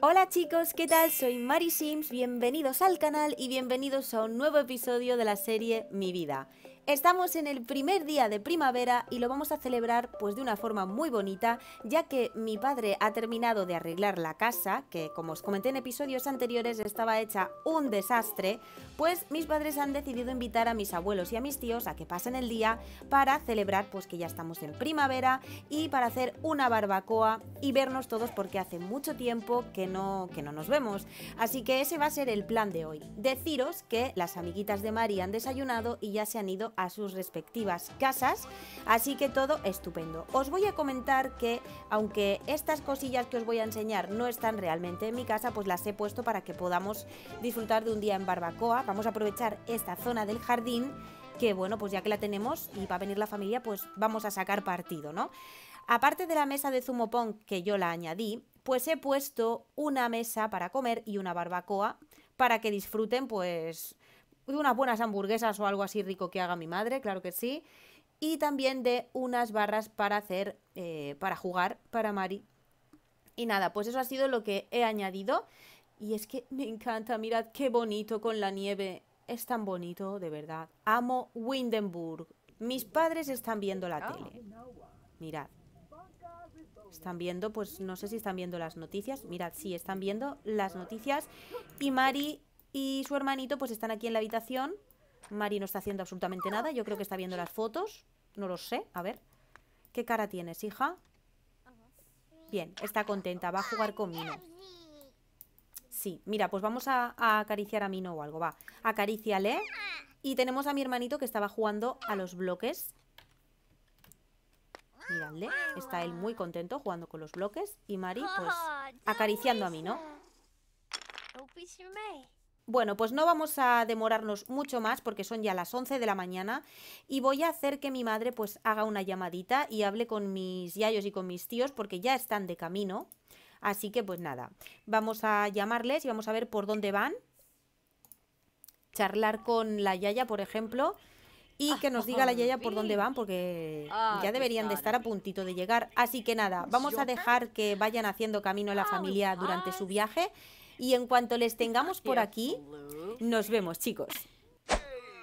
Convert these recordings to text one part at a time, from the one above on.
Hola chicos, ¿qué tal? Soy Mari Sims, bienvenidos al canal y bienvenidos a un nuevo episodio de la serie Mi Vida. Estamos en el primer día de primavera y lo vamos a celebrar pues de una forma muy bonita, ya que mi padre ha terminado de arreglar la casa, que como os comenté en episodios anteriores estaba hecha un desastre, pues mis padres han decidido invitar a mis abuelos y a mis tíos a que pasen el día para celebrar pues que ya estamos en primavera y para hacer una barbacoa y vernos todos porque hace mucho tiempo que no que no nos vemos. Así que ese va a ser el plan de hoy. Deciros que las amiguitas de Mari han desayunado y ya se han ido a sus respectivas casas. Así que todo estupendo. Os voy a comentar que, aunque estas cosillas que os voy a enseñar no están realmente en mi casa, pues las he puesto para que podamos disfrutar de un día en barbacoa. Vamos a aprovechar esta zona del jardín que bueno, pues ya que la tenemos y va a venir la familia, pues vamos a sacar partido, ¿no? Aparte de la mesa de zumo que yo la añadí, pues he puesto una mesa para comer y una barbacoa para que disfruten pues de unas buenas hamburguesas o algo así rico que haga mi madre, claro que sí. Y también de unas barras para hacer, eh, para jugar para Mari. Y nada, pues eso ha sido lo que he añadido. Y es que me encanta, mirad qué bonito con la nieve. Es tan bonito, de verdad. Amo Windenburg. Mis padres están viendo la ah. tele. Mirad. Están viendo, pues no sé si están viendo las noticias. Mirad, sí, están viendo las noticias. Y Mari y su hermanito pues están aquí en la habitación. Mari no está haciendo absolutamente nada, yo creo que está viendo las fotos, no lo sé, a ver. ¿Qué cara tienes, hija? Bien, está contenta, va a jugar con Mino. Sí, mira, pues vamos a, acariciar a Mino o algo, va. Acaríciale. Y tenemos a mi hermanito que estaba jugando a los bloques. Miradle, está él muy contento jugando con los bloques. Y Mari, pues, acariciando a Mino. Bueno, pues no vamos a demorarnos mucho más porque son ya las 11 de la mañana y voy a hacer que mi madre pues haga una llamadita y hable con mis yayos y con mis tíos porque ya están de camino. Así que pues nada, vamos a llamarles y vamos a ver por dónde van. Charlar con la yaya, por ejemplo, y que nos diga la yaya por dónde van porque ah, ya deberían de estar a puntito de llegar. Así que nada, pues vamos a dejar que vayan haciendo camino la familia durante su viaje y en cuanto les tengamos por aquí, nos vemos, chicos.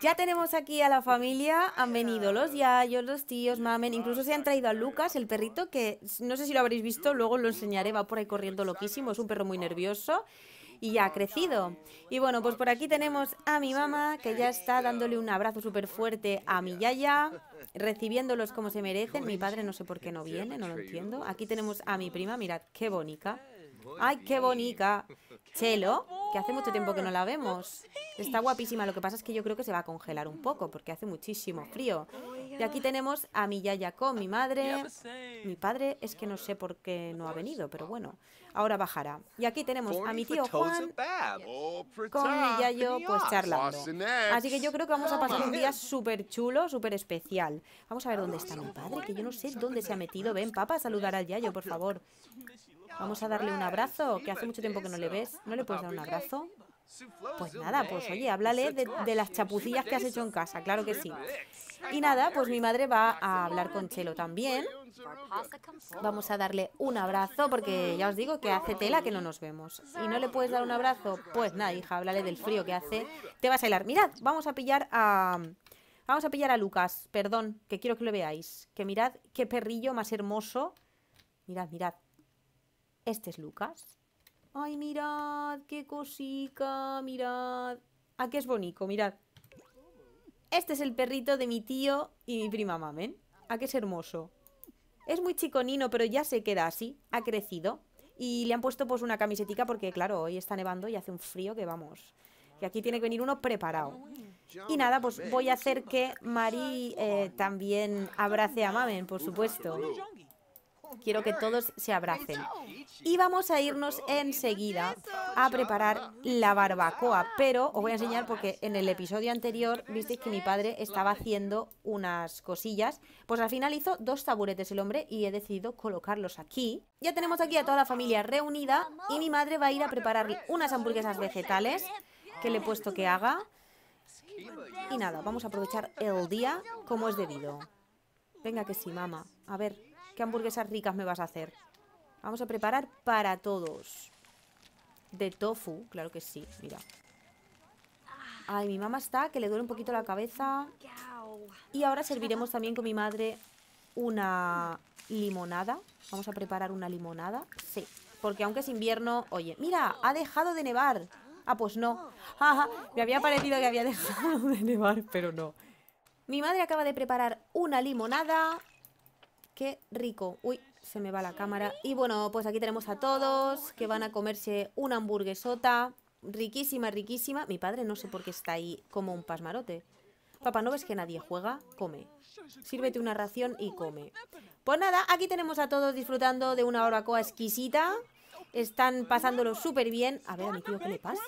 Ya tenemos aquí a la familia, han venido los yayos, los tíos, mamen, incluso se han traído a Lucas, el perrito, que no sé si lo habréis visto, luego lo enseñaré, va por ahí corriendo loquísimo, es un perro muy nervioso y ya ha crecido. Y bueno, pues por aquí tenemos a mi mamá, que ya está dándole un abrazo súper fuerte a mi yaya, recibiéndolos como se merecen. Mi padre no sé por qué no viene, no lo entiendo. Aquí tenemos a mi prima, mirad, qué bonita. ¡Ay, qué bonita! Chelo, que hace mucho tiempo que no la vemos. Está guapísima, lo que pasa es que yo creo que se va a congelar un poco, porque hace muchísimo frío. Y aquí tenemos a mi Yaya con mi madre. Mi padre es que no sé por qué no ha venido, pero bueno, ahora bajará. Y aquí tenemos a mi tío Juan oh, con mi Yayo pues charlando. Así que yo creo que vamos a pasar un día súper chulo, súper especial. Vamos a ver dónde está mi padre, que yo no sé dónde se ha metido. Ven, papá, a saludar al Yayo, por favor. Vamos a darle un abrazo, que hace mucho tiempo que no le ves. ¿No le puedes dar un abrazo? Pues nada, pues oye, háblale de, las chapucillas que has hecho en casa, claro que sí. Y nada, pues mi madre va a hablar con Chelo también. Vamos a darle un abrazo, porque ya os digo que hace tela que no nos vemos. ¿Y no le puedes dar un abrazo? Pues nada, hija, háblale del frío que hace. Te vas a helar. Mirad, vamos a pillar a... Vamos a pillar a Lucas, perdón, que quiero que lo veáis. Que mirad qué perrillo más hermoso. Mirad, mirad, este es Lucas. ¡Ay, mirad! ¡Qué cosica! ¡Mirad! ¡Ah, qué es bonito! ¡Mirad! Este es el perrito de mi tío y mi prima Mamen. ¡Ah, qué es hermoso! Es muy chiconino, pero ya se queda así. Ha crecido. Y le han puesto pues una camisetica porque, claro, hoy está nevando y hace un frío que vamos. Y aquí tiene que venir uno preparado. Y nada, pues voy a hacer que Mari eh, también abrace a Mamen, por supuesto. Quiero que todos se abracen. Y vamos a irnos enseguida a preparar la barbacoa. Pero os voy a enseñar porque en el episodio anterior visteis que mi padre estaba haciendo unas cosillas. Pues al final hizo dos taburetes el hombre y he decidido colocarlos aquí. Ya tenemos aquí a toda la familia reunida y mi madre va a ir a preparar unas hamburguesas vegetales que le he puesto que haga. Y nada, vamos a aprovechar el día como es debido. Venga que sí, mamá. A ver, ¿Qué hamburguesas ricas me vas a hacer? Vamos a preparar para todos. De tofu, claro que sí, mira. Ay, mi mamá está, que le duele un poquito la cabeza. Y ahora serviremos también con mi madre una limonada. Vamos a preparar una limonada. Sí, porque aunque es invierno... Oye, mira, ha dejado de nevar. Ah, pues no. Ah, ah, me había parecido que había dejado de nevar, pero no. Mi madre acaba de preparar una limonada qué rico. Uy, se me va la cámara. Y bueno, pues aquí tenemos a todos que van a comerse una hamburguesota. Riquísima, riquísima. Mi padre no sé por qué está ahí como un pasmarote. Papá, ¿no ves que nadie juega? Come. Sírvete una ración y come. Pues nada, aquí tenemos a todos disfrutando de una barbacoa exquisita. Están pasándolo súper bien. A ver, a mi tío, ¿qué le pasa?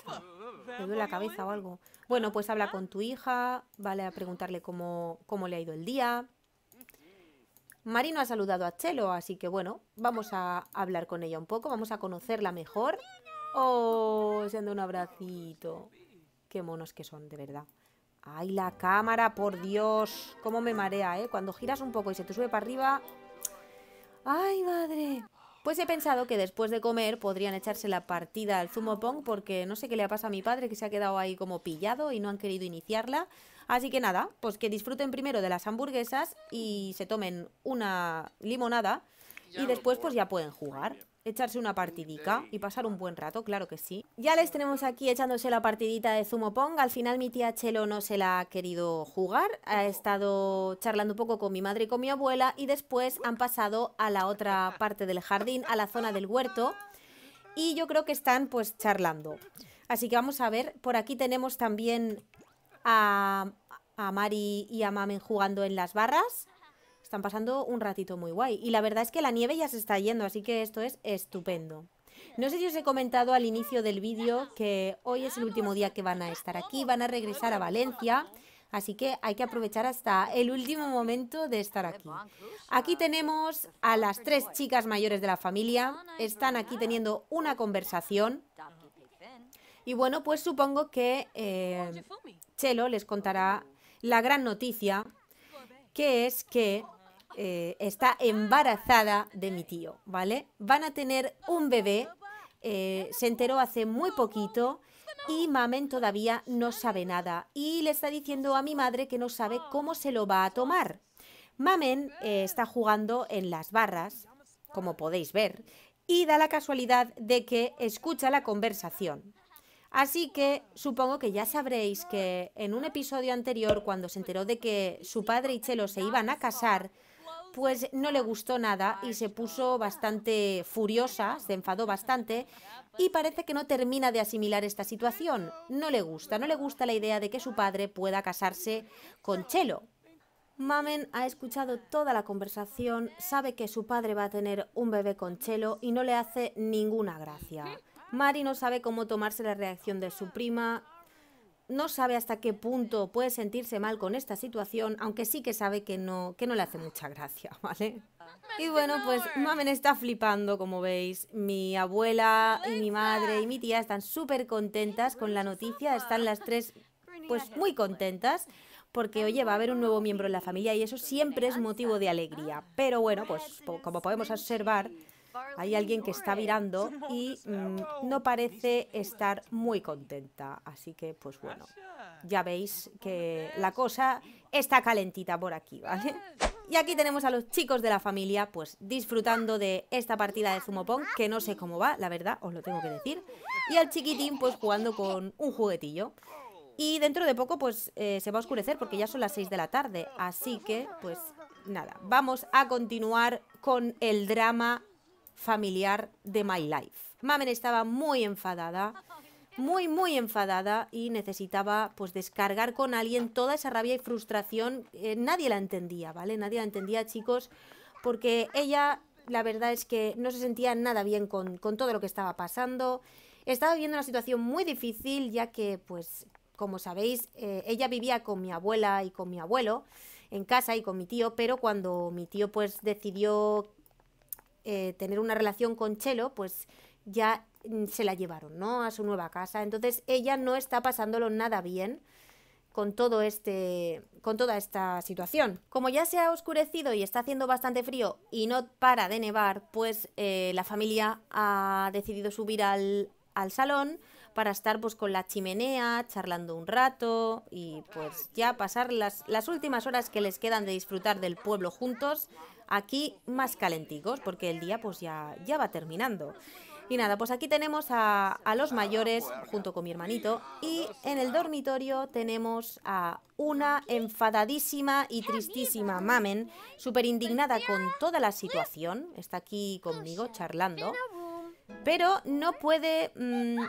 ¿Le duele la cabeza o algo? Bueno, pues habla con tu hija, vale, a preguntarle cómo, cómo le ha ido el día. Marino ha saludado a Chelo, así que bueno, vamos a hablar con ella un poco, vamos a conocerla mejor. ¡Oh! Se han un abracito. Qué monos que son, de verdad. ¡Ay, la cámara, por Dios! ¿Cómo me marea, eh? Cuando giras un poco y se te sube para arriba... ¡Ay, madre! Pues he pensado que después de comer podrían echarse la partida al zumo pong porque no sé qué le ha pasado a mi padre que se ha quedado ahí como pillado y no han querido iniciarla. Así que nada, pues que disfruten primero de las hamburguesas y se tomen una limonada y después pues ya pueden jugar echarse una partidica y pasar un buen rato, claro que sí. Ya les tenemos aquí echándose la partidita de Zumo Pong. Al final mi tía Chelo no se la ha querido jugar. Ha estado charlando un poco con mi madre y con mi abuela y después han pasado a la otra parte del jardín, a la zona del huerto. Y yo creo que están pues charlando. Así que vamos a ver, por aquí tenemos también a a Mari y a Mamen jugando en las barras. Están pasando un ratito muy guay. Y la verdad es que la nieve ya se está yendo, así que esto es estupendo. No sé si os he comentado al inicio del vídeo que hoy es el último día que van a estar aquí, van a regresar a Valencia, así que hay que aprovechar hasta el último momento de estar aquí. Aquí tenemos a las tres chicas mayores de la familia, están aquí teniendo una conversación. Y bueno, pues supongo que eh, Chelo les contará la gran noticia, que es que eh, está embarazada de mi tío, ¿vale? Van a tener un bebé, eh, se enteró hace muy poquito y Mamen todavía no sabe nada y le está diciendo a mi madre que no sabe cómo se lo va a tomar. Mamen eh, está jugando en las barras, como podéis ver, y da la casualidad de que escucha la conversación. Así que supongo que ya sabréis que en un episodio anterior, cuando se enteró de que su padre y Chelo se iban a casar, pues no le gustó nada y se puso bastante furiosa, se enfadó bastante y parece que no termina de asimilar esta situación. No le gusta, no le gusta la idea de que su padre pueda casarse con Chelo. Mamen ha escuchado toda la conversación, sabe que su padre va a tener un bebé con Chelo y no le hace ninguna gracia. Mari no sabe cómo tomarse la reacción de su prima, no sabe hasta qué punto puede sentirse mal con esta situación, aunque sí que sabe que no, que no le hace mucha gracia, ¿vale? Y bueno, pues Mamen está flipando, como veis. Mi abuela y mi madre y mi tía están súper contentas con la noticia, están las tres pues muy contentas porque oye, va a haber un nuevo miembro en la familia y eso siempre es motivo de alegría. Pero bueno, pues como podemos observar, hay alguien que está virando y mm, no parece estar muy contenta. Así que, pues bueno, ya veis que la cosa está calentita por aquí, ¿vale? Y aquí tenemos a los chicos de la familia, pues disfrutando de esta partida de Pong. que no sé cómo va, la verdad, os lo tengo que decir. Y al chiquitín, pues jugando con un juguetillo. Y dentro de poco, pues eh, se va a oscurecer porque ya son las 6 de la tarde. Así que, pues nada, vamos a continuar con el drama familiar de My Life. Mamen estaba muy enfadada, muy, muy enfadada y necesitaba pues descargar con alguien toda esa rabia y frustración. Eh, nadie la entendía, ¿vale? Nadie la entendía, chicos, porque ella, la verdad es que no se sentía nada bien con, todo lo que estaba pasando. Estaba viviendo una situación muy difícil, ya que, pues, como sabéis, eh, ella vivía con mi abuela y con mi abuelo en casa y con mi tío, pero cuando mi tío pues decidió eh, tener una relación con Chelo, pues ya mm, se la llevaron, ¿no? A su nueva casa. Entonces ella no está pasándolo nada bien con todo este con toda esta situación. Como ya se ha oscurecido y está haciendo bastante frío y no para de nevar, pues eh, la familia ha decidido subir al, al salón para estar pues con la chimenea, charlando un rato y pues ya pasar las, las últimas horas que les quedan de disfrutar del pueblo juntos aquí más calenticos, porque el día pues ya, ya va terminando. Y nada, pues aquí tenemos a, los mayores junto con mi hermanito y en el dormitorio tenemos a una enfadadísima y tristísima mamen, súper indignada con toda la situación, está aquí conmigo charlando, pero no puede... Mm,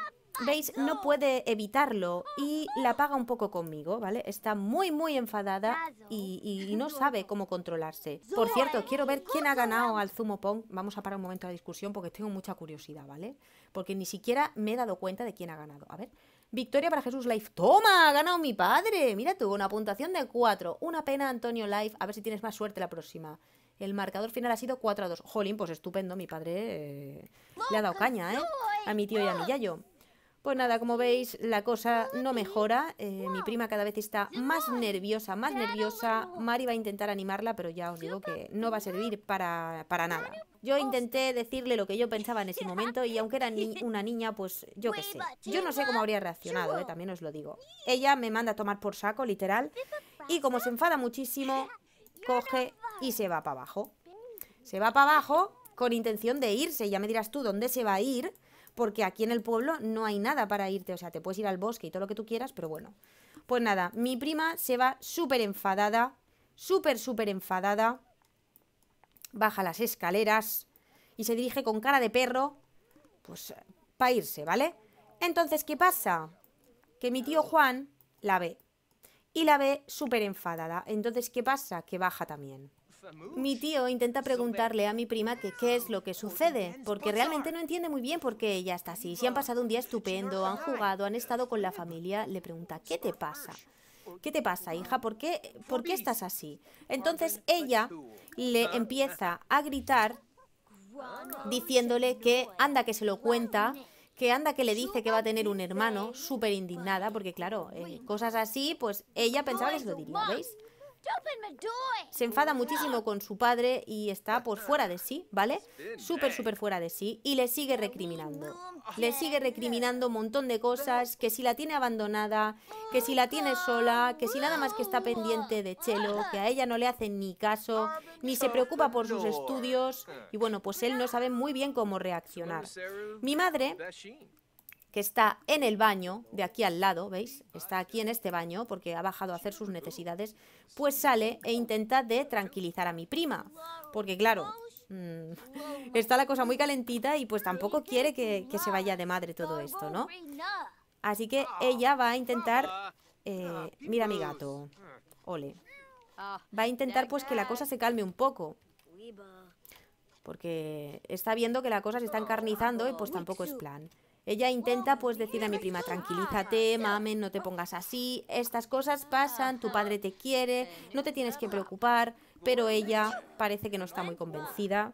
¿Veis? No puede evitarlo y la paga un poco conmigo, ¿vale? Está muy, muy enfadada y, no sabe cómo controlarse. Por cierto, quiero ver quién ha ganado al Zumo Pong. Vamos a parar un momento la discusión porque tengo mucha curiosidad, ¿vale? Porque ni siquiera me he dado cuenta de quién ha ganado. A ver. Victoria para Jesús Life. ¡Toma! ¡Ha ganado mi padre! Mira tú, una puntuación de 4. Una pena, Antonio Life. A ver si tienes más suerte la próxima. El marcador final ha sido 4 a 2. Jolín, pues estupendo. Mi padre eh, le ha dado caña, ¿eh? A mi tío y a mi yayo. Pues nada, como veis, la cosa no mejora. Eh, mi prima cada vez está más nerviosa, más nerviosa. Mari va a intentar animarla, pero ya os digo que no va a servir para, nada. Yo intenté decirle lo que yo pensaba en ese momento y aunque era una niña, pues yo qué sé. Yo no sé cómo habría reaccionado, eh, también os lo digo. Ella me manda a tomar por saco, literal. Y como se enfada muchísimo, coge y se va para abajo. Se va para abajo con intención de irse. Ya me dirás tú dónde se va a ir porque aquí en el pueblo no hay nada para irte, o sea, te puedes ir al bosque y todo lo que tú quieras, pero bueno. Pues nada, mi prima se va súper enfadada, súper, súper enfadada, baja las escaleras y se dirige con cara de perro, pues, para irse, ¿vale? Entonces, ¿qué pasa? Que mi tío Juan la ve y la ve súper enfadada. Entonces, ¿qué pasa? Que baja también. Mi tío intenta preguntarle a mi prima que qué es lo que sucede, porque realmente no entiende muy bien por qué ella está así. Si han pasado un día estupendo, han jugado, han estado con la familia, le pregunta, ¿qué te pasa? ¿Qué te pasa, hija? ¿Por qué, ¿Por qué estás así? Entonces ella le empieza a gritar diciéndole que anda que se lo cuenta, que anda que le dice que va a tener un hermano, súper indignada, porque claro, eh, cosas así, pues ella pensaba que se lo diría, ¿veis? Se enfada muchísimo con su padre y está por fuera de sí, ¿vale? Súper, súper fuera de sí y le sigue recriminando. Le sigue recriminando un montón de cosas, que si la tiene abandonada, que si la tiene sola, que si nada más que está pendiente de Chelo, que a ella no le hace ni caso, ni se preocupa por sus estudios y bueno, pues él no sabe muy bien cómo reaccionar. Mi madre que está en el baño de aquí al lado, ¿veis? Está aquí en este baño porque ha bajado a hacer sus necesidades, pues sale e intenta de tranquilizar a mi prima, porque claro, mm, está la cosa muy calentita y pues tampoco quiere que, se vaya de madre todo esto, ¿no? Así que ella va a intentar... Eh, mira mi gato. Ole. Va a intentar pues que la cosa se calme un poco. Porque está viendo que la cosa se está encarnizando y pues tampoco es plan. Ella intenta pues decir a mi prima, tranquilízate, mamen, no te pongas así, estas cosas pasan, tu padre te quiere, no te tienes que preocupar, pero ella parece que no está muy convencida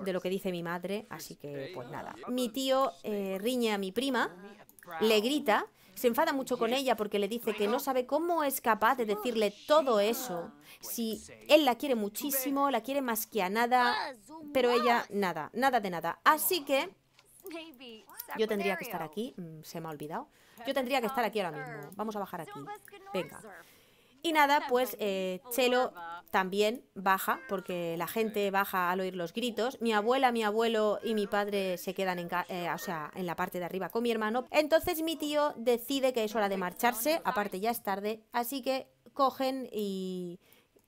de lo que dice mi madre, así que pues nada. Mi tío eh, riñe a mi prima, le grita, se enfada mucho con ella porque le dice que no sabe cómo es capaz de decirle todo eso, si él la quiere muchísimo, la quiere más que a nada, pero ella nada, nada de nada. Así que... Yo tendría que estar aquí. Mm, se me ha olvidado. Yo tendría que estar aquí ahora mismo. Vamos a bajar aquí. Venga. Y nada, pues eh, Chelo también baja, porque la gente baja al oír los gritos. Mi abuela, mi abuelo y mi padre se quedan en, eh, o sea, en la parte de arriba con mi hermano. Entonces mi tío decide que es hora de marcharse, aparte ya es tarde, así que cogen y,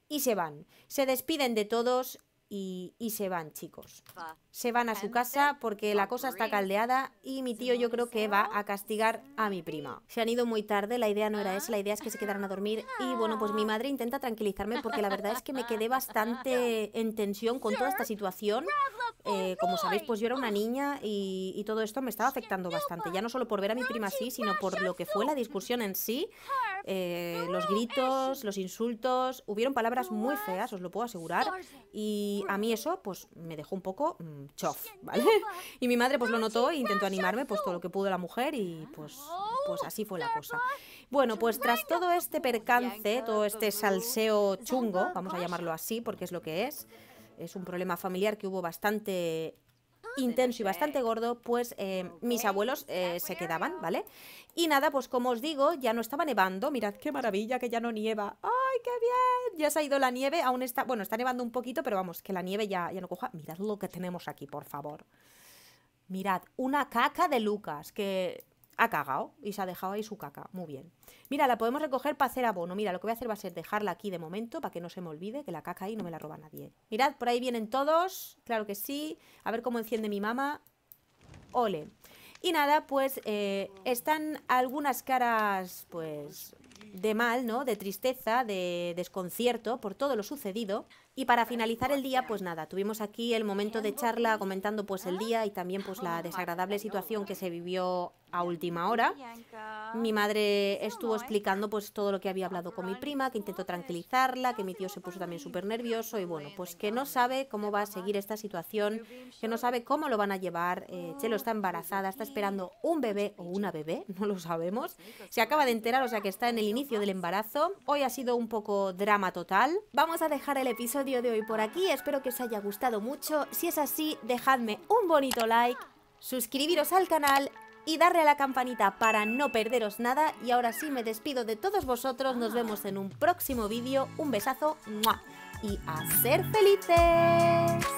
y se van. Se despiden de todos y, se van, chicos. Se van a su casa porque la cosa está caldeada y mi tío yo creo que va a castigar a mi prima. Se han ido muy tarde, la idea no era ah. esa, la idea es que se quedaran a dormir y bueno, pues mi ah. madre intenta tranquilizarme porque la verdad es que me quedé bastante en tensión con toda esta situación. Eh, como sabéis, pues yo era una ah. niña y, y todo esto me estaba afectando bastante, ya no solo por ver a mi prima así, sino por lo que fue la discusión en sí eh, los gritos, los insultos, hubieron palabras muy feas, os lo puedo asegurar, y a mí eso pues me dejó un poco mm, chof, ¿vale? Y mi madre pues lo notó e intentó animarme pues todo lo que pudo la mujer y pues, pues así fue la cosa. Bueno, pues tras este todo este percance, todo este salseo chungo, vamos a llamarlo así porque es lo que es, es un problema familiar que hubo bastante intenso y bastante gordo, pues eh, mis abuelos eh, se pues, quedaban, ¿vale? Y nada, pues como os digo, ya no estaba nevando. Mirad qué maravilla que ya no nieva. ¡Ay, qué bien! Ya se ha ido la nieve, aún está, bueno, está nevando un poquito, pero vamos, que la nieve ya, ya no coja. Mirad lo que tenemos aquí, por favor. Mirad, una caca de Lucas, que ha cagado y se ha dejado ahí su caca. Muy bien. Mira, la podemos recoger para hacer abono. Mira, lo que voy a hacer va a ser dejarla aquí de momento para que no se me olvide que la caca ahí no me la roba nadie. Mirad, por ahí vienen todos. Claro que sí. A ver cómo enciende mi mamá. Ole. Y nada, pues eh, están algunas caras, pues, de mal, ¿no? De tristeza, de desconcierto por todo lo sucedido. Y para finalizar el día, pues nada, tuvimos aquí el momento de charla comentando pues el día y también pues la desagradable situación que se vivió a última hora. Mi madre estuvo explicando pues todo lo que había hablado con mi prima, que intentó tranquilizarla, que mi tío se puso también súper nervioso y bueno, pues que no sabe cómo va a seguir esta situación, que no sabe cómo lo van a llevar. Eh, Chelo está embarazada, está esperando un bebé o una bebé, no lo sabemos. Se acaba de enterar, o sea que está en el inicio del embarazo. Hoy ha sido un poco drama total. Vamos a dejar el episodio de hoy por aquí, espero que os haya gustado mucho. Si es así, dejadme un bonito like, suscribiros al canal y darle a la campanita para no perderos nada. Y ahora sí me despido de todos vosotros, nos ah. vemos en un próximo vídeo, un besazo y a ser felices.